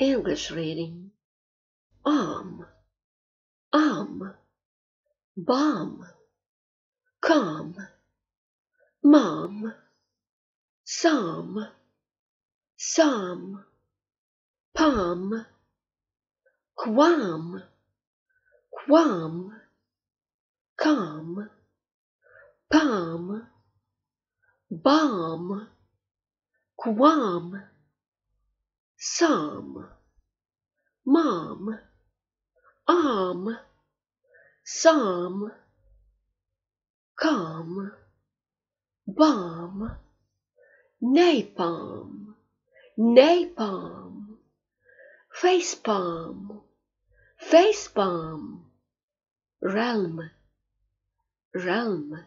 English reading. Arm, um. arm, um. bomb, calm, mom, psalm, psalm, palm, qualm, qualm, calm, palm, bomb, qualm. Some, mom, arm, um. some, calm, bomb, napalm, napalm, facepalm, facepalm, realm, realm.